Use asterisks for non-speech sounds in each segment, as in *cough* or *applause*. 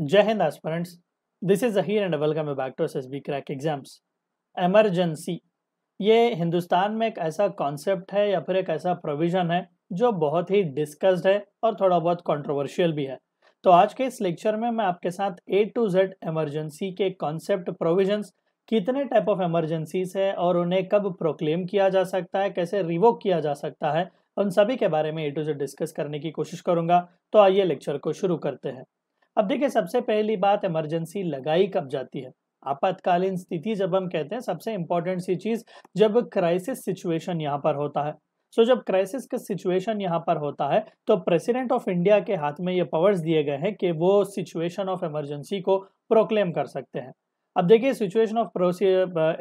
जय Hind aspirants this is is and welcome back to S B crack exams emergency ये हिंदुस्तान में एक ऐसा कॉन्सेप्ट है या फिर एक ऐसा प्रोविज़न है जो बहुत ही डिस्कस्ड है और थोड़ा बहुत कंट्रोवर्शियल भी है तो आज के इस लेक्चर में मैं आपके साथ ए टू जेड एमरजेंसी के कॉन्सेप्ट प्रोविजंस कितने टाइप ऑफ एमरजेंसीज है और उन्हें कब प्रोक्लेम किया जा सकता है कैसे रिवोक किया जा सकता है उन सभी के बारे में ए टू जेड डिस्कस करने की कोशिश करूंगा तो आइए लेक्चर को शुरू करते हैं अब देखिए सबसे पहली बात इमरजेंसी लगाई कब जाती है आपातकालीन स्थिति जब हम कहते हैं सबसे इंपॉर्टेंट सी चीज जब क्राइसिस सिचुएशन यहाँ पर होता है सो so, जब क्राइसिस का सिचुएशन यहाँ पर होता है तो प्रेसिडेंट ऑफ इंडिया के हाथ में ये पावर्स दिए गए हैं कि वो सिचुएशन ऑफ इमरजेंसी को प्रोक्लेम कर सकते हैं अब देखिए सिचुएशन ऑफ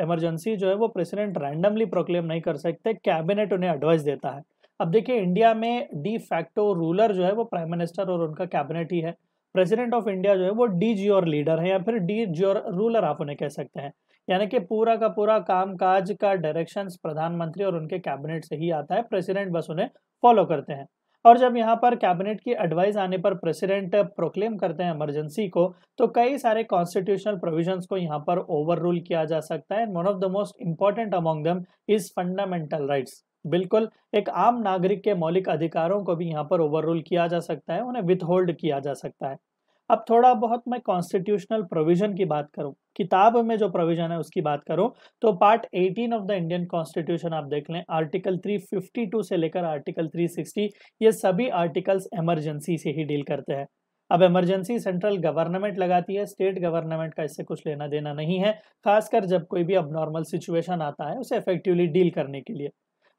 इमरजेंसी जो है वो प्रेसिडेंट रैंडमली प्रोक्लेम नहीं कर सकते कैबिनेट उन्हें एडवाइस देता है अब देखिए इंडिया में डी फैक्टो रूलर जो है वो प्राइम मिनिस्टर और उनका कैबिनेट ही है प्रेसिडेंट ऑफ इंडिया जो है वो डी जी और लीडर है या फिर डी जी और रूलर आप उन्हें कह सकते हैं यानी कि पूरा का पूरा कामकाज का डायरेक्शन प्रधानमंत्री और उनके कैबिनेट से ही आता है प्रेसिडेंट बस उन्हें फॉलो करते हैं और जब यहाँ पर कैबिनेट की एडवाइस आने पर प्रेसिडेंट प्रोक्लेम करते हैं इमरजेंसी को तो कई सारे कॉन्स्टिट्यूशनल प्रोविजंस को यहाँ पर ओवर रूल किया जा सकता है and one of the most important among them is fundamental rights बिल्कुल एक आम नागरिक के मौलिक अधिकारों को भी यहाँ पर ओवररूल किया जा सकता है उन्हें विथहोल्ड किया जा सकता है अब थोड़ा बहुत मैं कॉन्स्टिट्यूशनल प्रोविजन की बात करूं किताब में जो प्रोविजन है उसकी बात करूं तो part 18 of the Indian constitution आप देख लें आर्टिकल 352 से लेकर आर्टिकल 360 ये सभी आर्टिकल्स इमरजेंसी से ही डील करते हैं अब इमरजेंसी सेंट्रल गवर्नमेंट लगाती है स्टेट गवर्नमेंट का इससे कुछ लेना देना नहीं है खासकर जब कोई भी अब नॉर्मल सिचुएशन आता है उसे इफेक्टिवली डील करने के लिए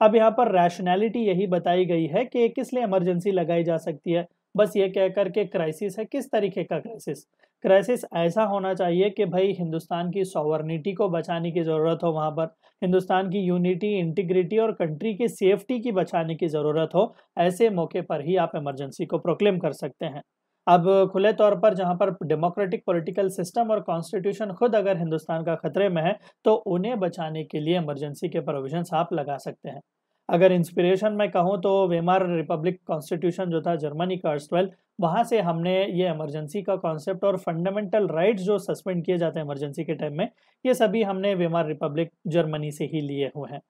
अब यहाँ पर रैशनैलिटी यही बताई गई है कि किस लिए इमरजेंसी लगाई जा सकती है बस ये कहकर के क्राइसिस है किस तरीके का क्राइसिस क्राइसिस ऐसा होना चाहिए कि भाई हिंदुस्तान की सॉवर्निटी को बचाने की ज़रूरत हो वहाँ पर हिंदुस्तान की यूनिटी इंटीग्रिटी और कंट्री की सेफ्टी की बचाने की ज़रूरत हो ऐसे मौके पर ही आप इमरजेंसी को प्रोक्लेम कर सकते हैं अब खुले तौर पर जहां पर डेमोक्रेटिक पॉलिटिकल सिस्टम और कॉन्स्टिट्यूशन खुद अगर हिंदुस्तान का खतरे में है तो उन्हें बचाने के लिए इमरजेंसी के प्रोविजन आप लगा सकते हैं अगर इंस्पिरेशन में कहूँ तो वेमार रिपब्लिक कॉन्स्टिट्यूशन जो था जर्मनी का अर्सवेल वहाँ से हमने ये इमरजेंसी का कॉन्सेप्ट और फंडामेंटल राइट्स जो सस्पेंड किए जाते हैं इमरजेंसी के टाइम में ये सभी हमने वेमार रिपब्लिक जर्मनी से ही लिए हुए हैं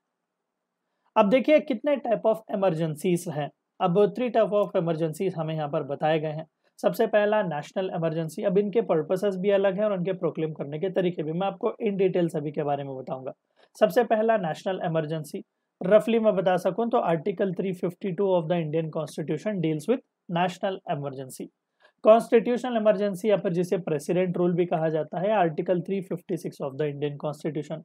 अब देखिए कितने टाइप ऑफ इमरजेंसीज हैं अब थ्री टाइप ऑफ इमरजेंसीज हमें यहाँ पर बताए गए हैं सबसे पहला नेशनल इमरजेंसी अब इनके पर्पसेस भी अलग हैं और इनके प्रोक्लेम करने के तरीके भी मैं आपको इन डिटेल सभी के बारे में बताऊंगा सबसे पहला नेशनल इमरजेंसी रफली मैं बता सकूं तो article 352 of the Indian constitution deals with national emergency constitutional emergency या फिर जिसे प्रेसिडेंट रूल भी कहा जाता है article 356 of the Indian constitution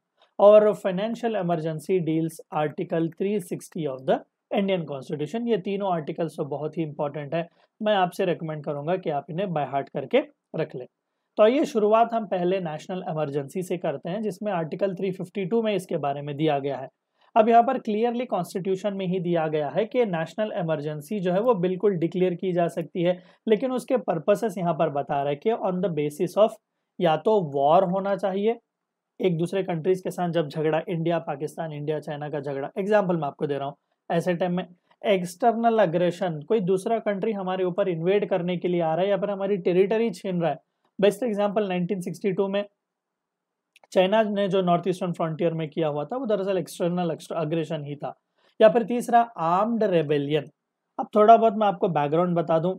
और financial emergency deals article 360 of the Indian constitution ये तीनों आर्टिकल्स तो बहुत ही इंपॉर्टेंट है मैं आपसे रिकमेंड करूंगा कि आप इन्हें बाय हार्ट करके रख लें तो आइए शुरुआत हम पहले नेशनल इमरजेंसी से करते हैं जिसमें आर्टिकल 352 में इसके बारे में दिया गया है अब यहाँ पर क्लियरली कॉन्स्टिट्यूशन में ही दिया गया है कि नेशनल इमरजेंसी जो है वो बिल्कुल डिक्लेयर की जा सकती है लेकिन उसके पर्पसेस यहाँ पर बता रहे कि ऑन द बेसिस ऑफ या तो वॉर होना चाहिए एक दूसरे कंट्रीज के साथ जब झगड़ा इंडिया पाकिस्तान इंडिया चाइना का झगड़ा एग्जाम्पल मैं आपको दे रहा हूँ ऐसे टाइम में एक्सटर्नल अग्रेशन कोई दूसरा कंट्री हमारे ऊपर इन्वेड करने के लिए आ रहा है या फिर हमारी टेरिटरी छीन रहा है बेस्ट एग्जाम्पल 1962 में चाइना ने जो नॉर्थ ईस्टर्न फ्रंटियर में किया हुआ था वो दरअसल एक्सटर्नल अग्रेशन ही था या फिर तीसरा आर्म्ड रेबेलियन अब थोड़ा बहुत मैं आपको बैकग्राउंड बता दूं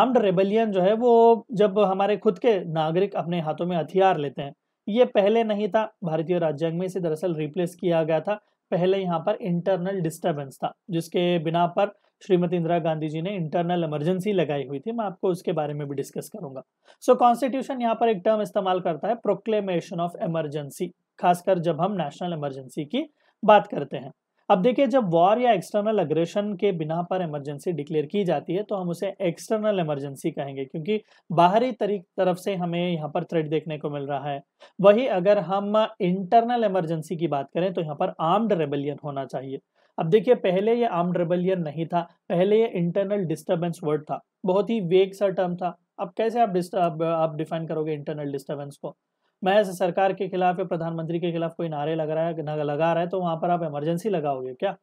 आर्म्ड रेबेलियन जो है वो जब हमारे खुद के नागरिक अपने हाथों में हथियार लेते हैं ये पहले नहीं था भारतीय राज्यांग में इसे दरअसल रिप्लेस किया गया था पहले यहाँ पर इंटरनल डिस्टर्बेंस था जिसके बिना पर श्रीमती इंदिरा गांधी जी ने इंटरनल इमरजेंसी लगाई हुई थी मैं आपको उसके बारे में भी डिस्कस करूंगा सो so, कॉन्स्टिट्यूशन यहाँ पर एक टर्म इस्तेमाल करता है प्रोक्लेमेशन ऑफ इमरजेंसी खासकर जब हम नेशनल इमरजेंसी की बात करते हैं अब देखिए जब वॉर या एक्सटर्नल अग्रेशन के बिना पर इमरजेंसी डिक्लेयर की जाती है तो हम उसे एक्सटर्नल इमरजेंसी कहेंगे क्योंकि बाहरी तरीक तरफ से हमें यहाँ पर थ्रेड देखने को मिल रहा है वही अगर हम इंटरनल इमरजेंसी की बात करें तो यहाँ पर आर्म्ड रेबेलियन होना चाहिए अब देखिए पहले ये आर्म्ड रेबेलियन नहीं था पहले ये इंटरनल डिस्टर्बेंस वर्ड था बहुत ही वेग सा टर्म था अब कैसे आप डिस्टर्ब आप डिफाइन करोगे इंटरनल डिस्टर्बेंस को महज सरकार के खिलाफ या प्रधानमंत्री के खिलाफ कोई नारे लग रहा है लगा रहा है तो वहां पर आप इमरजेंसी लगाओगे क्या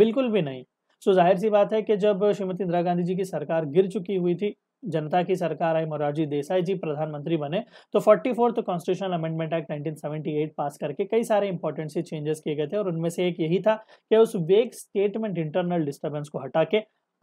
बिल्कुल भी नहीं सो जाहिर सी बात है कि जब श्रीमती इंदिरा गांधी जी की सरकार गिर चुकी हुई थी जनता की सरकार आई मोरारजी देसाई जी प्रधानमंत्री बने तो forty fourth constitutional amendment act nineteen seventy eight pass करके कई सारे इंपॉर्टेंट से चेंजेस किए गए थे और उनमें से एक यही था कि उस वेग स्टेटमेंट इंटरनल डिस्टर्बेंस को हटा के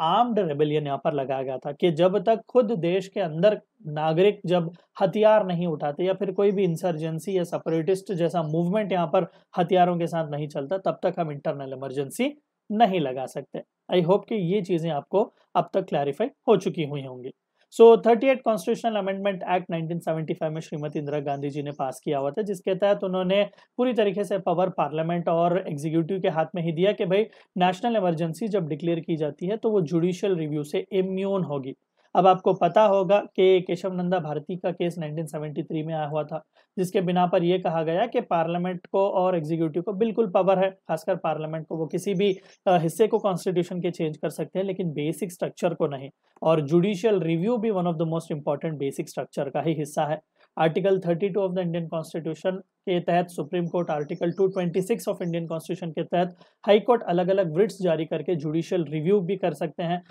आर्म्ड रेबेलियन यहाँ पर लगाया गया था कि जब तक खुद देश के अंदर नागरिक जब हथियार नहीं उठाते या फिर कोई भी इंसर्जेंसी या सेपरेटिस्ट जैसा मूवमेंट यहाँ पर हथियारों के साथ नहीं चलता तब तक हम इंटरनल इमरजेंसी नहीं लगा सकते आई होप कि ये चीज़ें आपको अब तक क्लैरिफाई हो चुकी हुई होंगी so thirty eight constitutional amendment act 1975 में श्रीमती इंदिरा गांधी जी ने पास किया हुआ था जिसके तहत उन्होंने पूरी तरीके से पावर पार्लियामेंट और एग्जीक्यूटिव के हाथ में ही दिया कि भाई नेशनल इमरजेंसी जब डिक्लेयर की जाती है तो वो जुडिशियल रिव्यू से इम्यून होगी अब आपको पता होगा कि केशव नंदा भारती का केस 1973 में आया हुआ था जिसके बिना पर यह कहा गया कि पार्लियामेंट को और एग्जीक्यूटिव को बिल्कुल पावर है खासकर पार्लियामेंट को वो किसी भी हिस्से को कॉन्स्टिट्यूशन के चेंज कर सकते हैं लेकिन बेसिक स्ट्रक्चर को नहीं और जुडिशियल रिव्यू भी one of the most important basic structure का ही हिस्सा है article 32 of the Indian constitution के तहत supreme court article 226 of Indian constitution के तहत हाई कोर्ट अलग अलग वृट्स जारी करके जुडिशियल रिव्यू भी कर सकते हैं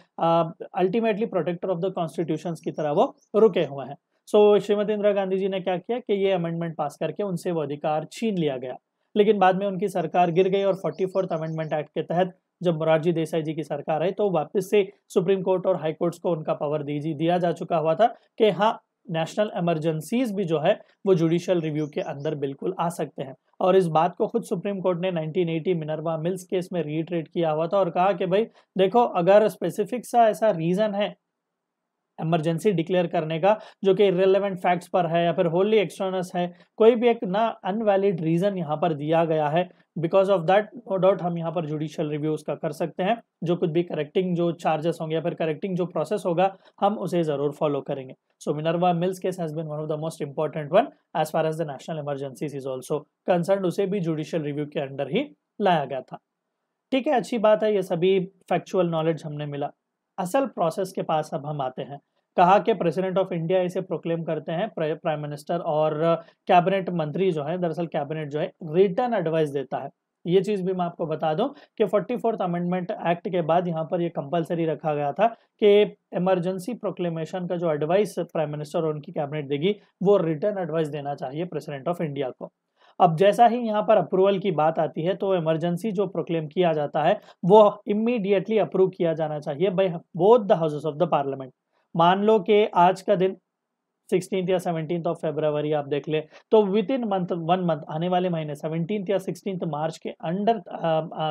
ultimately protector of the constitution की तरह वो रुके हुए हैं सो so, श्रीमती इंदिरा गांधी जी ने क्या किया कि ये अमेंडमेंट पास करके उनसे वो अधिकार छीन लिया गया लेकिन बाद में उनकी सरकार गिर गई और फोर्टी फोर्थ अमेंडमेंट एक्ट के तहत जब मोरारजी देसाई जी की सरकार आई तो वापस से सुप्रीम कोर्ट और हाई कोर्ट्स को उनका पावर दीजिए दिया जा चुका हुआ था कि हाँ नेशनल इमरजेंसीज भी जो है वो जुडिशियल रिव्यू के अंदर बिल्कुल आ सकते हैं और इस बात को खुद सुप्रीम कोर्ट ने 1980 मिनरवा मिल्स केस में रिट्रेट किया हुआ था और कहा कि भाई देखो अगर स्पेसिफिक सा ऐसा रीज़न है एमरजेंसी डिक्लेयर करने का जो कि रिलेवेंट फैक्ट्स पर है या फिर होली एक्सटर्नस है कोई भी एक ना अनवैलिड रीज़न यहाँ पर दिया गया है because of that no doubt हम यहाँ पर जुडिशियल रिव्यू उसका कर सकते हैं जो कुछ भी करेक्टिंग जो चार्जेस होंगे या फिर करेक्टिंग जो प्रोसेस होगा हम उसे ज़रूर फॉलो करेंगे so Minerva Mills case has been one of the most important one as far as the national emergencies is also concern उसे भी जुडिशियल रिव्यू के अंडर ही लाया गया था ठीक है अच्छी बात है ये सभी फैक्चुअल नॉलेज हमने मिला असल प्रोसेस के पास अब हम आते हैं कहा कि प्रेसिडेंट ऑफ इंडिया इसे प्रोक्लेम करते हैं प्राइम मिनिस्टर और कैबिनेट मंत्री जो है दरअसल कैबिनेट जो है रिटर्न एडवाइस देता है ये चीज भी मैं आपको बता दूं कि फोर्टी फोर्थ अमेंडमेंट एक्ट के बाद यहाँ पर ये कंपलसरी रखा गया था कि इमरजेंसी प्रोक्लेमेशन का जो एडवाइस प्राइम मिनिस्टर और उनकी कैबिनेट देगी वो रिटर्न एडवाइस देना चाहिए प्रेसिडेंट ऑफ इंडिया को अब जैसा ही यहाँ पर अप्रूवल की बात आती है तो इमरजेंसी जो प्रोक्लेम किया जाता है वो इमीडिएटली अप्रूव किया जाना चाहिए by both the houses of the parliament मान लो कि आज का दिन सिक्सटीन या सेवनटीन ऑफ फेब्रवरी आप देख ले तो within month one month आने वाले महीने सेवनटीन या सिक्सटीन मार्च के under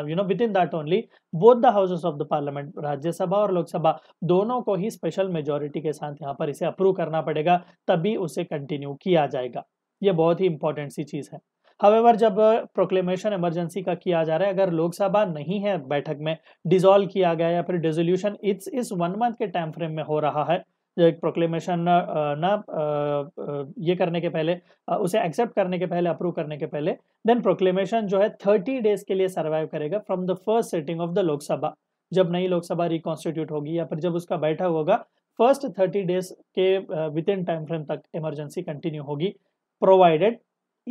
you know within that only both the houses of the parliament Rajya Sabha और लोकसभा दोनों को ही स्पेशल मेजोरिटी के साथ यहाँ पर इसे अप्रूव करना पड़ेगा तभी उसे कंटिन्यू किया जाएगा ये बहुत ही इंपॉर्टेंट सी चीज़ है हवेवर जब प्रोक्लेमेशन इमरजेंसी का किया जा रहा है अगर लोकसभा नहीं है बैठक में डिजोल्व किया गया या फिर डिजोल्यूशन इट्स इस वन मंथ के टाइम फ्रेम में हो रहा है एक प्रोक्लेमेशन ना ये करने के पहले उसे एक्सेप्ट करने के पहले अप्रूव करने के पहले देन प्रोक्लेमेशन जो है थर्टी डेज के लिए सर्वाइव करेगा from the first setting of the Lok Sabha जब नई लोकसभा रिकॉन्स्टिट्यूट होगी या फिर जब उसका बैठा होगा फर्स्ट थर्टी डेज के विद इन टाइम फ्रेम तक इमरजेंसी कंटिन्यू होगी प्रोवाइडेड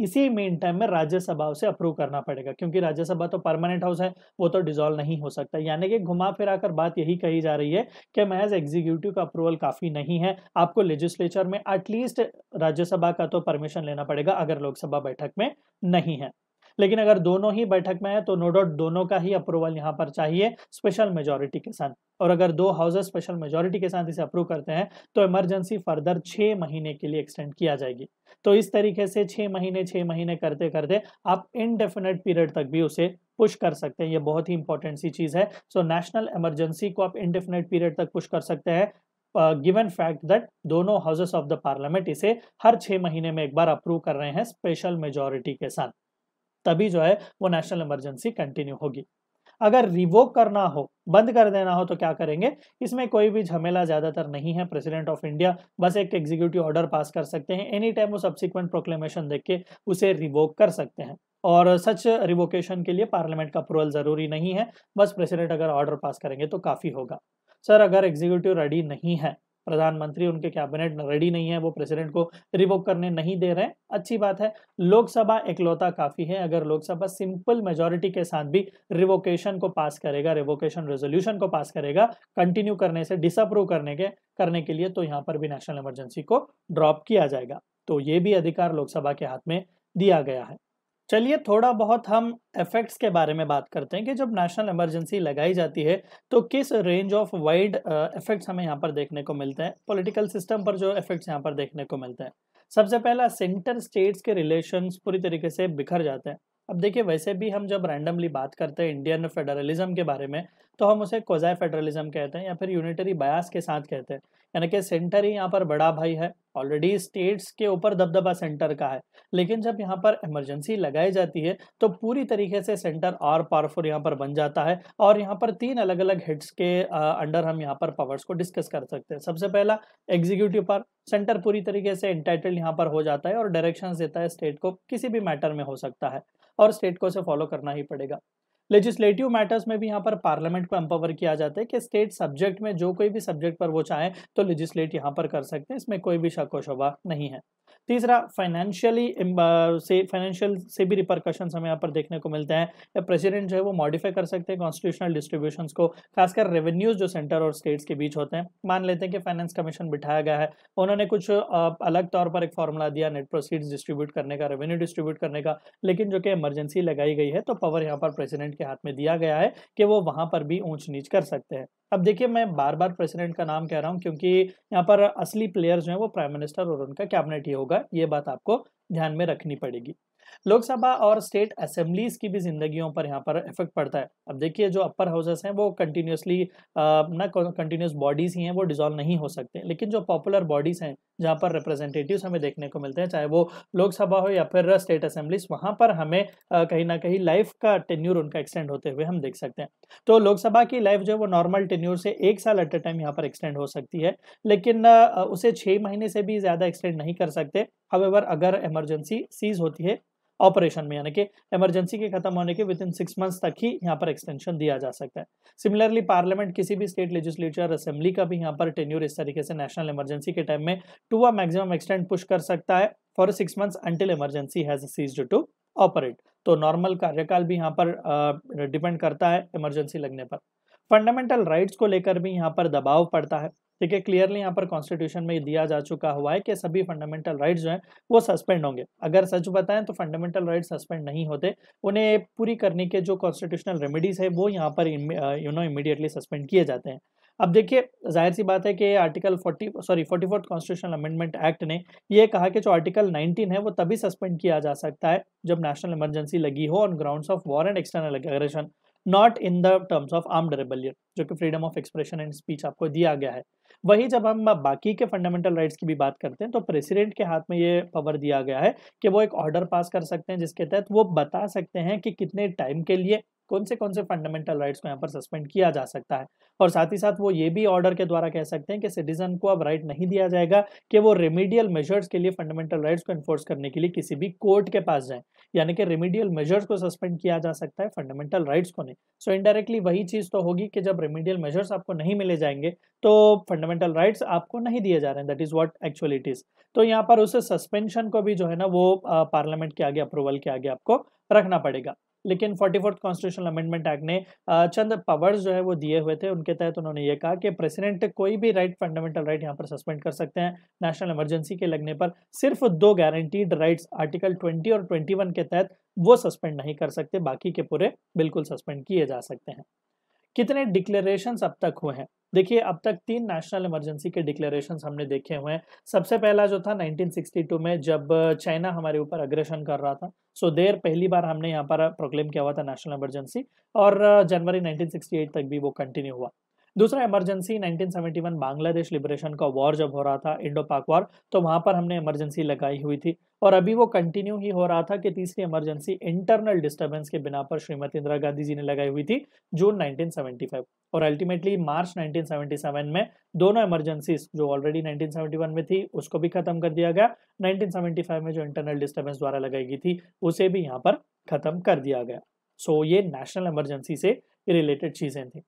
इसी मेन टाइम में राज्यसभा से अप्रूव करना पड़ेगा क्योंकि राज्यसभा तो परमानेंट हाउस है वो तो डिजोल्व नहीं हो सकता यानी कि घुमा फिरा कर बात यही कही जा रही है कि महज एग्जीक्यूटिव का अप्रूवल काफी नहीं है आपको लेजिस्लेचर में एटलीस्ट राज्यसभा का तो परमिशन लेना पड़ेगा अगर लोकसभा बैठक में नहीं है लेकिन अगर दोनों ही बैठक में है तो नो डाउट दोनों का ही अप्रूवल यहाँ पर चाहिए स्पेशल मेजोरिटी के साथ और अगर दो हाउसेस स्पेशल मेजोरिटी के साथ इसे अप्रूव करते हैं तो इमरजेंसी फर्दर छः महीने के लिए एक्सटेंड किया जाएगी तो इस तरीके से छः महीने छः महीने करते करते आप इनडेफिनेट पीरियड तक भी उसे पुश कर सकते हैं ये बहुत ही इंपॉर्टेंट सी चीज़ है सो नेशनल इमरजेंसी को आप इनडेफिनेट पीरियड तक पुश कर सकते हैं गिवन फैक्ट दैट दोनों हाउसेस ऑफ द पार्लियामेंट इसे हर छः महीने में एक बार अप्रूव कर रहे हैं स्पेशल मेजोरिटी के साथ तभी जो है वो नेशनल इमरजेंसी कंटिन्यू होगी अगर रिवोक करना हो बंद कर देना हो तो क्या करेंगे इसमें कोई भी झमेला ज्यादातर नहीं है प्रेसिडेंट ऑफ इंडिया बस एक एग्जीक्यूटिव ऑर्डर पास कर सकते हैं एनी टाइम वो सब्सिक्वेंट प्रोक्लेमेशन देख के उसे रिवोक कर सकते हैं और सच रिवोकेशन के लिए पार्लियामेंट का अप्रूवल जरूरी नहीं है बस प्रेसिडेंट अगर ऑर्डर पास करेंगे तो काफी होगा सर अगर एग्जीक्यूटिव रेडी नहीं है प्रधानमंत्री उनके कैबिनेट रेडी नहीं है वो प्रेसिडेंट को रिवोक करने नहीं दे रहे अच्छी बात है लोकसभा एकलौता काफी है अगर लोकसभा सिंपल मेजोरिटी के साथ भी रिवोकेशन को पास करेगा रिवोकेशन रेजोल्यूशन को पास करेगा कंटिन्यू करने से डिसअप्रूव करने के करने के लिए तो यहाँ पर भी नेशनल इमरजेंसी को ड्रॉप किया जाएगा तो ये भी अधिकार लोकसभा के हाथ में दिया गया है चलिए थोड़ा बहुत हम इफेक्ट्स के बारे में बात करते हैं कि जब नेशनल इमरजेंसी लगाई जाती है तो किस रेंज ऑफ वाइड इफेक्ट्स हमें यहाँ पर देखने को मिलते हैं पॉलिटिकल सिस्टम पर जो इफेक्ट्स यहाँ पर देखने को मिलते हैं सबसे पहला सेंटर स्टेट्स के रिलेशंस पूरी तरीके से बिखर जाते हैं अब देखिए वैसे भी हम जब रैंडमली बात करते हैं इंडियन फेडरलिज्म के बारे में तो हम उसे कोजाय फेडरलिज्म कहते हैं या फिर यूनिटरी बायास के साथ कहते हैं यानी कि सेंटर ही यहाँ पर बड़ा भाई है ऑलरेडी स्टेट्स के ऊपर दबदबा सेंटर का है लेकिन जब यहाँ पर इमरजेंसी लगाई जाती है तो पूरी तरीके से सेंटर और पावरफुल यहाँ पर बन जाता है और यहाँ पर तीन अलग अलग हेड्स के अंडर हम यहाँ पर पावर्स को डिस्कस कर सकते हैं सबसे पहला एग्जीक्यूटिव पर सेंटर पूरी तरीके से इंटाइटल यहाँ पर हो जाता है और डायरेक्शन देता है स्टेट को किसी भी मैटर में हो सकता है और स्टेट को उसे फॉलो करना ही पड़ेगा लेजिस्लेटिव मैटर्स में भी यहाँ पर पार्लियामेंट को एम्पावर किया जाता है कि स्टेट सब्जेक्ट में जो कोई भी सब्जेक्ट पर वो चाहें तो लेजिस्लेट यहाँ पर कर सकते हैं इसमें कोई भी शक शबा नहीं है तीसरा फाइनेंशियली um, uh, से फाइनेंशियल से भी रिपरकशन हमें यहाँ पर देखने को मिलते हैं या प्रेसिडेंट जो है वो मॉडिफाई कर सकते हैं कॉन्स्टिट्यूशनल डिस्ट्रीब्यूशन को खासकर रेवेन्यूज जो सेंटर और स्टेट्स के बीच होते हैं मान लेते हैं कि फाइनेंस कमीशन बिठाया गया है उन्होंने कुछ uh, अलग तौर पर एक फॉर्मूला दिया नेट प्रोसीड्स डिस्ट्रीब्यूट करने का रेवेन्यू डिस्ट्रीब्यूट करने का लेकिन जो कि इमरजेंसी लगाई गई है तो पावर यहाँ पर प्रेसिडेंट के हाथ में दिया गया है कि वो वहाँ पर भी ऊंच नीच कर सकते हैं अब देखिए मैं बार बार प्रेसिडेंट का नाम कह रहा हूँ क्योंकि यहाँ पर असली प्लेयर्स जो है वो प्राइम मिनिस्टर और उनका कैबिनेट ही होगा ये बात आपको ध्यान में रखनी पड़ेगी लोकसभा और स्टेट असेंबलीज की भी जिंदगियों पर यहाँ पर इफेक्ट पड़ता है अब देखिए जो अपर हाउसेस हैं वो कंटिन्यूसली ना कंटिन्यूस बॉडीज ही हैं वो डिजॉल्व नहीं हो सकते लेकिन जो पॉपुलर बॉडीज हैं जहाँ पर रिप्रेजेंटेटिव्स हमें देखने को मिलते हैं चाहे वो लोकसभा हो या फिर स्टेट असेंबली वहाँ पर हमें कहीं ना कहीं लाइफ का टेन्यूर उनका एक्सटेंड होते हुए हम देख सकते हैं तो लोकसभा की लाइफ जो है वो नॉर्मल टेन्यूर से एक साल एट ए टाइम यहाँ पर एक्सटेंड हो सकती है लेकिन उसे छः महीने से भी ज़्यादा एक्सटेंड नहीं कर सकते हवेवर अगर इमरजेंसी सीज होती है ऑपरेशन में यानी कि इमरजेंसी के खत्म होने के विद इन सिक्स मंथ्स तक ही यहाँ पर एक्सटेंशन दिया जा सकता है सिमिलरली पार्लियामेंट किसी भी स्टेट लेजिस्लेचर असेंबली का भी यहाँ पर टेन्यूर इस तरीके से नेशनल इमरजेंसी के टाइम में to a maximum extend push कर सकता है for six months until emergency has cease to operate तो नॉर्मल कार्यकाल भी यहाँ पर डिपेंड करता है इमरजेंसी लगने पर फंडामेंटल राइट्स को लेकर भी यहाँ पर दबाव पड़ता है ठीक है क्लियरली यहाँ पर कॉन्स्टिट्यूशन में दिया जा चुका हुआ है कि सभी फंडामेंटल राइट्स जो हैं वो सस्पेंड होंगे अगर सच बताएं तो फंडामेंटल राइट सस्पेंड नहीं होते उन्हें पूरी करने के जो कॉन्स्टिट्यूशनल रेमेडीज है वो यहाँ पर यू नो इमीडिएटली सस्पेंड किए जाते हैं अब देखिए जाहिर सी बात है कि article 40 sorry forty fourth constitutional amendment act ने ये कहा कि जो आर्टिकल 19 है वो तभी सस्पेंड किया जा सकता है जब नेशनल इमरजेंसी लगी हो on grounds of war and external aggression not in the terms of armed rebellion जो कि freedom of expression and speech आपको दिया गया है वही जब हम बाकी के फंडामेंटल राइट्स की भी बात करते हैं तो प्रेसिडेंट के हाथ में ये पावर दिया गया है कि वो एक ऑर्डर पास कर सकते हैं जिसके तहत वो बता सकते हैं कि कितने टाइम के लिए कौन से कौन से फंडामेंटल राइट्स को यहाँ पर सस्पेंड किया जा सकता है और साथ ही साथ वो ये भी ऑर्डर के द्वारा कह सकते हैं कि सिटीजन को अब राइट नहीं दिया जाएगा कि वो रेमिडियल मेजर्स के लिए फंडामेंटल राइट्स को इन्फोर्स करने के लिए किसी भी कोर्ट के पास जाए यानी कि रेमिडियल मेजर्स को सस्पेंड किया जा सकता है फंडामेंटल राइट्स को नहीं सो so, इनडायरेक्टली वही चीज़ तो होगी कि जब रेमिडियल मेजर्स आपको नहीं मिले जाएंगे तो फंडामेंटल राइट्स आपको नहीं दिए जा रहे हैं that is what actually it is तो यहाँ पर उस सस्पेंशन को भी जो है ना वो पार्लियामेंट के आगे अप्रूवल के आगे आपको रखना पड़ेगा लेकिन forty fourth constitution amendment act ने चंद पावर्स जो है वो दिए हुए थे उनके तहत उन्होंने ये कहा कि प्रेसिडेंट कोई भी राइट फंडामेंटल राइट यहाँ पर सस्पेंड कर सकते हैं नेशनल इमरजेंसी के लगने पर सिर्फ दो गारंटीड राइट्स आर्टिकल ट्वेंटी और ट्वेंटी के तहत वो सस्पेंड नहीं कर सकते बाकी के पूरे बिल्कुल सस्पेंड किए जा सकते हैं कितने डिक्लेरेशन अब तक हुए हैं देखिए अब तक तीन नेशनल इमरजेंसी के डिक्लेरेशन हमने देखे हुए हैं सबसे पहला जो था 1962 में जब चाइना हमारे ऊपर अग्रेशन कर रहा था सो देर पहली बार हमने यहाँ पर प्रोक्लेम किया हुआ था नेशनल इमरजेंसी और जनवरी 1968 तक भी वो कंटिन्यू हुआ दूसरा इमरजेंसी 1971 बांग्लादेश लिबरेशन का वॉर जब हो रहा था इंडो पाक वॉर तो वहां पर हमने इमरजेंसी लगाई हुई थी और अभी वो कंटिन्यू ही हो रहा था कि तीसरी इमरजेंसी इंटरनल डिस्टर्बेंस के बिना पर श्रीमती इंदिरा गांधी जी ने लगाई हुई थी जून 1975 और अल्टीमेटली मार्च 1977 में दोनों इमरजेंसी जो ऑलरेडी नाइनटीन में थी उसको भी खत्म कर दिया गया नाइनटीन में जो इंटरनल डिस्टर्बेंस द्वारा लगाई गई थी उसे भी यहाँ पर खत्म कर दिया गया सो so, ये नेशनल इमरजेंसी से रिलेटेड चीज़ें थी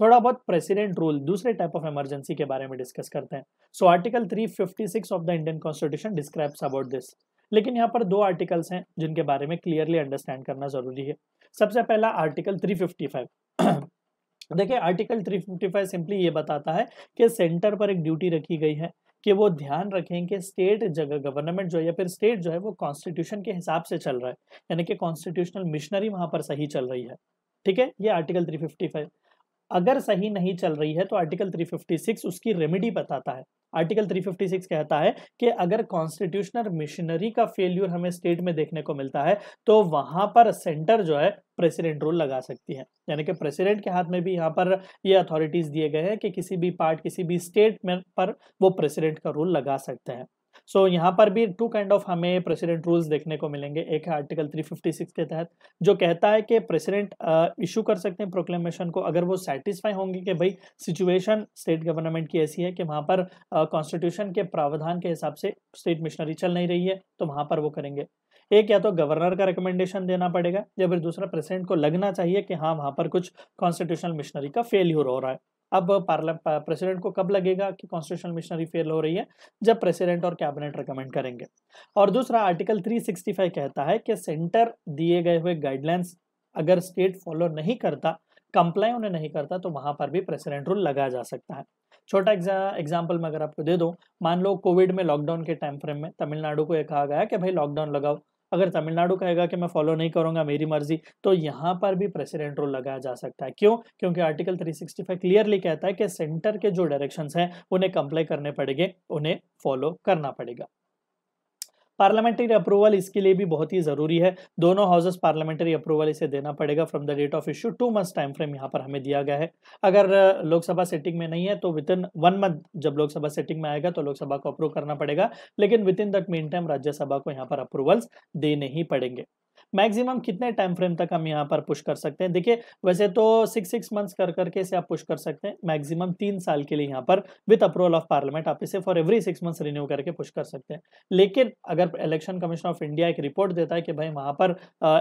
थोड़ा बहुत प्रेसिडेंट रूल दूसरे टाइप ऑफ इमरजेंसी के बारे में डिस्कस करते हैं so article 356 of the Indian constitution describes about this लेकिन यहाँ पर दो आर्टिकल्स हैं जिनके बारे में क्लियरली अंडरस्टैंड करना जरूरी है सबसे पहला आर्टिकल 355 *clears throat* देखिए आर्टिकल 355 सिंपली ये बताता है कि सेंटर पर एक ड्यूटी रखी गई है कि वो ध्यान रखें कि स्टेट जगह गवर्नमेंट जो है या फिर स्टेट जो है वो कॉन्स्टिट्यूशन के हिसाब से चल रहा है यानी कि कॉन्स्टिट्यूशनल मिशनरी वहां पर सही चल रही है ठीक है ये आर्टिकल 355 अगर सही नहीं चल रही है तो आर्टिकल 356 उसकी रेमेडी बताता है आर्टिकल 356 कहता है कि अगर कॉन्स्टिट्यूशनल मिशनरी का फेल्यूर हमें स्टेट में देखने को मिलता है तो वहां पर सेंटर जो है प्रेसिडेंट रोल लगा सकती है यानी कि प्रेसिडेंट के हाथ में भी यहाँ पर ये अथॉरिटीज दिए गए हैं कि किसी भी पार्ट किसी भी स्टेट में पर वो प्रेसिडेंट का रोल लगा सकते हैं सो so, यहाँ पर भी टू काइंड ऑफ हमें प्रेसिडेंट रूल्स देखने को मिलेंगे एक है आर्टिकल 356 के तहत जो कहता है कि प्रेसिडेंट इशू कर सकते हैं प्रोक्लेमेशन को अगर वो सेटिस्फाई होंगे कि भाई सिचुएशन स्टेट गवर्नमेंट की ऐसी है कि वहाँ पर कॉन्स्टिट्यूशन के प्रावधान के हिसाब से स्टेट मिशनरी चल नहीं रही है तो वहाँ पर वो करेंगे एक या तो गवर्नर का रिकमेंडेशन देना पड़ेगा या फिर दूसरा प्रेसिडेंट को लगना चाहिए कि हाँ वहाँ पर कुछ कॉन्स्टिट्यूशनल मिशनरी का फेल्यूर हो रहा है अब प्रेसिडेंट को कब लगेगा कि कॉन्स्टिट्यूशनल मिशनरी फेल हो रही है जब प्रेसिडेंट और कैबिनेट रिकमेंड करेंगे और दूसरा आर्टिकल 365 कहता है कि सेंटर दिए गए हुए गाइडलाइंस अगर स्टेट फॉलो नहीं करता कंप्लाई उन्हें नहीं करता तो वहां पर भी प्रेसिडेंट रूल लगाया जा सकता है छोटा एग्जाम्पल मैं अगर आपको दे दूँ मान लो कोविड में लॉकडाउन के टाइम फ्रेम में तमिलनाडु को यह कहा गया कि भाई लॉकडाउन लगाओ अगर तमिलनाडु कहेगा कि मैं फॉलो नहीं करूंगा मेरी मर्जी तो यहाँ पर भी प्रेसिडेंट रोल लगाया जा सकता है क्यों क्योंकि आर्टिकल 365 क्लियरली कहता है कि सेंटर के जो डायरेक्शंस हैं उन्हें कंप्लाई करने पड़ेंगे उन्हें फॉलो करना पड़ेगा पार्लियामेंट्री अप्रूवल इसके लिए भी बहुत ही जरूरी है दोनों हाउसेस पार्लियामेंट्री अप्रूवल इसे देना पड़ेगा from the date of issue two months time frame यहाँ पर हमें दिया गया है अगर लोकसभा सेटिंग में नहीं है तो विद इन वन मंथ जब लोकसभा सेटिंग में आएगा तो लोकसभा को अप्रूव करना पड़ेगा लेकिन within that mean time Rajya Sabha को यहाँ पर अप्रूवल्स देने ही पड़ेंगे मैक्सिमम कितने टाइम फ्रेम तक हम यहाँ पर पुश कर सकते हैं देखिए वैसे तो सिक्स सिक्स मंथ्स कर करके इसे आप पुश कर सकते हैं मैक्सिमम तीन साल के लिए यहाँ पर विद अप्रूवल ऑफ पार्लियामेंट आप इसे for every six months renew करके पुश कर सकते हैं लेकिन अगर इलेक्शन कमीशन ऑफ इंडिया एक रिपोर्ट देता है कि भाई वहाँ पर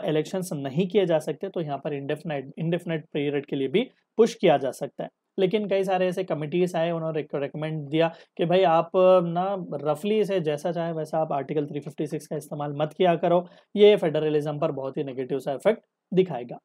इलेक्शन नहीं किए जा सकते तो यहाँ पर इंडेफिनाइट इंडेफिनाइट पीरियड के लिए भी पुश किया जा सकता है लेकिन कई सारे ऐसे कमिटीज आए उन्होंने रिकमेंड दिया कि भाई आप ना रफली इसे जैसा चाहे वैसा आप आर्टिकल 356 का इस्तेमाल मत किया करो ये फेडरलिज्म पर बहुत ही नेगेटिव सा इफेक्ट दिखाएगा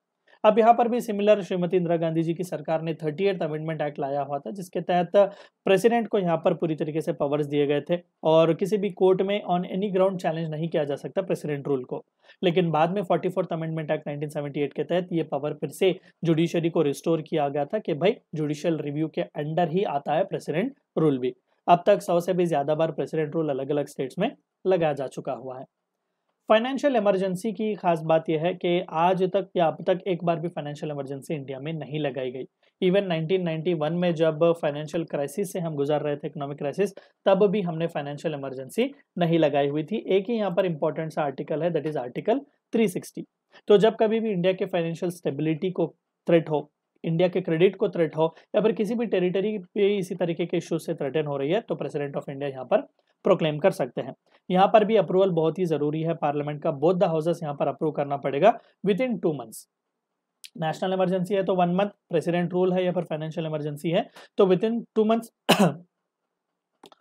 अब यहाँ पर भी सिमिलर श्रीमती इंदिरा गांधी जी की सरकार ने थर्टी एट अमेंडमेंट एक्ट लाया हुआ था जिसके तहत प्रेसिडेंट को यहाँ पर पूरी तरीके से पावर्स दिए गए थे और किसी भी कोर्ट में ऑन एनी ग्राउंड चैलेंज नहीं किया जा सकता प्रेसिडेंट रूल को लेकिन बाद में forty fourth amendment act nineteen seventy eight के तहत ये पावर फिर से जुडिशरी को रिस्टोर किया गया था कि भाई जुडिशियल रिव्यू के अंडर ही आता है प्रेसिडेंट रूल भी अब तक सौ से भी ज्यादा बार प्रेसिडेंट रूल अलग अलग स्टेट्स में लगाया जा चुका हुआ है फाइनेंशियल इमरजेंसी की खास बात यह है कि आज तक या अब तक एक बार भी फाइनेंशियल इमरजेंसी इंडिया में नहीं लगाई गई इवन 1991 में जब फाइनेंशियल क्राइसिस से हम गुजर रहे थे इकोनॉमिक क्राइसिस तब भी हमने फाइनेंशियल इमरजेंसी नहीं लगाई हुई थी एक ही यहाँ पर इंपॉर्टेंट सा आर्टिकल है दैट इज आर्टिकल 360 तो जब कभी भी इंडिया के फाइनेंशियल स्टेबिलिटी को थ्रेट हो इंडिया के क्रेडिट को थ्रेट हो या फिर किसी भी टेरिटरी पे इसी तरीके के इश्यूज से थ्रेटन हो रही है तो प्रेसिडेंट ऑफ इंडिया यहाँ पर प्रोक्लेम कर सकते हैं यहाँ पर भी अप्रूवल बहुत ही जरूरी है पार्लियामेंट का बोथ द हाउसेस यहाँ पर अप्रूव करना पड़ेगा within two months national emergency है तो वन मंथ प्रेसिडेंट रूल है या फिर फाइनेंशियल इमरजेंसी है तो विद इन टू मंथ्स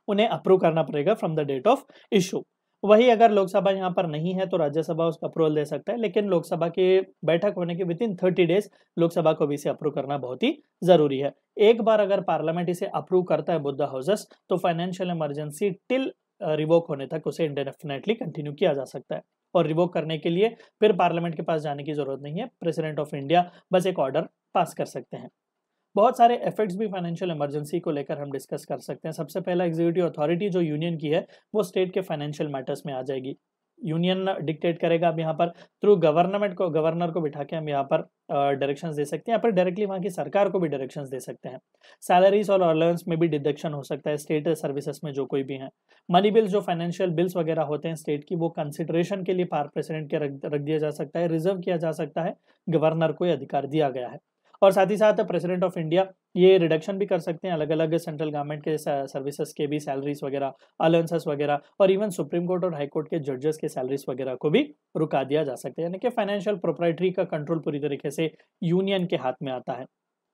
उन्हें अप्रूव करना पड़ेगा from the date of issue वही अगर लोकसभा यहाँ पर नहीं है तो राज्यसभा उसका अप्रूवल दे सकता है लेकिन लोकसभा की बैठक होने के within thirty days Lok Sabha को भी इसे अप्रूव करना बहुत ही जरूरी है एक बार अगर पार्लियामेंट इसे अप्रूव करता है बुद्धा हाउसेस तो फाइनेंशियल इमरजेंसी टिल रिवोक होने तक उसे इंडेफिनेटली कंटिन्यू किया जा सकता है और रिवोक करने के लिए फिर पार्लियामेंट के पास जाने की जरूरत नहीं है प्रेसिडेंट ऑफ इंडिया बस एक ऑर्डर पास कर सकते हैं बहुत सारे एफेक्ट्स भी फाइनेंशियल इमरजेंसी को लेकर हम डिस्कस कर सकते हैं सबसे पहला एग्जीक्यूटिव अथॉरिटी जो यूनियन की है वो स्टेट के फाइनेंशियल मैटर्स में आ जाएगी यूनियन डिक्टेट करेगा अब यहाँ पर थ्रू गवर्नमेंट को गवर्नर को बिठा के हम यहाँ पर डायरेक्शंस दे सकते हैं या फिर डायरेक्टली वहाँ की सरकार को भी डायरेक्शंस दे सकते हैं सैलरीज और अलाउंस में भी डिडक्शन हो सकता है स्टेट सर्विसेज में जो कोई भी हैं मनी बिल्स जो फाइनेंशियल बिल्स वगैरह होते हैं स्टेट की वो कंसिडरेशन के लिए पार प्रेसिडेंट के रख रख दिया जा सकता है रिजर्व किया जा सकता है गवर्नर को अधिकार दिया गया है और साथ ही साथ प्रेसिडेंट ऑफ इंडिया ये रिडक्शन भी कर सकते हैं अलग अलग सेंट्रल गवर्नमेंट के सर्विसेज के भी सैलरीज वगैरह अलाउंसेस वगैरह और इवन सुप्रीम कोर्ट और हाई कोर्ट के जजेस के सैलरीज वगैरह को भी रुका दिया जा सकता है यानी कि फाइनेंशियल प्रोप्राइटरी का कंट्रोल पूरी तरीके से यूनियन के हाथ में आता है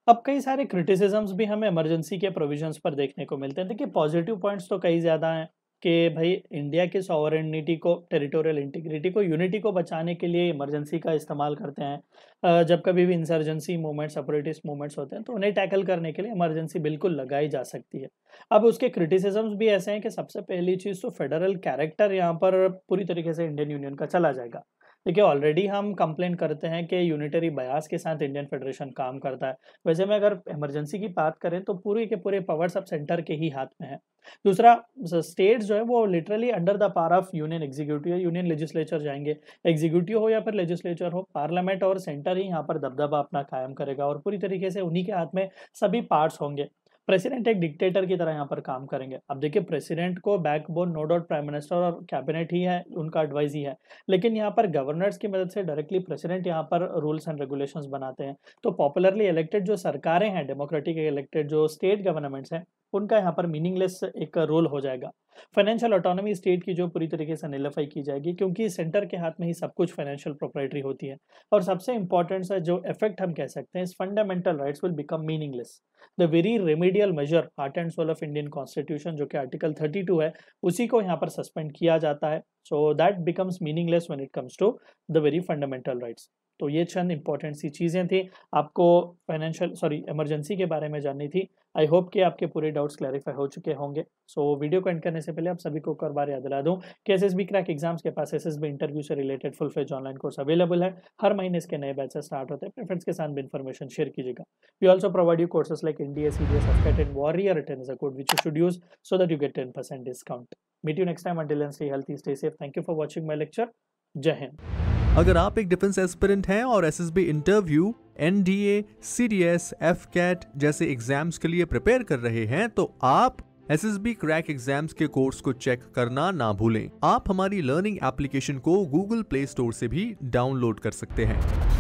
अब कई सारे क्रिटिसिजम्स भी हमें इमरजेंसी के प्रोविजंस पर देखने को मिलते हैं देखिए पॉजिटिव पॉइंट्स तो कई ज़्यादा हैं कि भाई इंडिया की सॉवरिटी को टेरिटोरियल इंटीग्रिटी को यूनिटी को बचाने के लिए इमरजेंसी का इस्तेमाल करते हैं जब कभी भी इंसर्जेंसी मूवमेंट्स अपरेटिव मूवमेंट्स होते हैं तो उन्हें टैकल करने के लिए इमरजेंसी बिल्कुल लगाई जा सकती है अब उसके क्रिटिसिजम्स भी ऐसे हैं कि सबसे पहली चीज़ तो फेडरल कैरेक्टर यहाँ पर पूरी तरीके से इंडियन यूनियन का चला जाएगा देखिए ऑलरेडी हम कंप्लेंट करते हैं कि यूनिटरी बयास के साथ इंडियन फेडरेशन काम करता है वैसे में अगर इमरजेंसी की बात करें तो पूरे के पूरे पावर सब सेंटर के ही हाथ में है दूसरा स्टेट्स जो है वो लिटरली अंडर द पार of union executive union legislature जाएंगे एग्जीक्यूटिव हो या फिर लेजिस्लेचर हो पार्लियामेंट और सेंटर ही यहाँ पर दबदबा अपना कायम करेगा और पूरी तरीके से उन्हीं के हाथ में सभी पार्ट्स होंगे प्रेसिडेंट एक डिक्टेटर की तरह यहाँ पर काम करेंगे अब देखिए प्रेसिडेंट को backbone no doubt prime minister और कैबिनेट ही है उनका एडवाइज ही है लेकिन यहाँ पर गवर्नर्स की मदद से डायरेक्टली प्रेसिडेंट यहाँ पर रूल्स एंड रेगुलेशंस बनाते हैं तो पॉपुलरली इलेक्टेड जो सरकारें हैं डेमोक्रेटिक इलेक्टेड जो स्टेट गवर्नमेंट्स हैं उनका यहाँ पर मीनिंगलेस एक रोल हो जाएगा फाइनेंशियल ऑटोनॉमी स्टेट की जो पूरी तरीके से निलफाई की जाएगी क्योंकि सेंटर के हाथ में ही सब कुछ फाइनेंशियल प्रोपराइटरी होती है और सबसे इंपॉर्टेंट सा जो इफेक्ट हम कह सकते हैं इस fundamental rights will become meaningless the very remedial measure heart and soul of Indian constitution जो कि आर्टिकल थर्टी है उसी को यहाँ पर सस्पेंड किया जाता है so that becomes meaningless when it comes to the very fundamental rights तो ये चंद इंपॉर्टेंट सी चीज़ें थी आपको फाइनेंशियल सॉरी इमरजेंसी के बारे में जाननी थी आई होप कि आपके पूरे डाउट्स क्लैरिफाई हो चुके होंगे सो so, वीडियो को एंड करने से पहले आप सभी को एक बार याद दिला दूँ कि S S B crack exams के पास एस एस बी इंटरव्यू से related full fledge online course available है हर महीने इसके नए बैचेस स्टार्ट होते हैं अपने फ्रेंड्स के साथ भी इन्फॉर्मेशन शेयर कीजिएगा we also provide you courses like India C D S F and warrior return is which you should use so that you get ten percent discount meet you next time until and stay healthy stay safe thank you for watching my lecture जय हिंद अगर आप एक defence aspirant हैं और S interview NDA AFCAT जैसे exams के लिए प्रिपेयर कर रहे हैं तो आप S S B crack exam के कोर्स को चेक करना ना भूलें आप हमारी लर्निंग एप्लीकेशन को गूगल प्ले स्टोर से भी डाउनलोड कर सकते हैं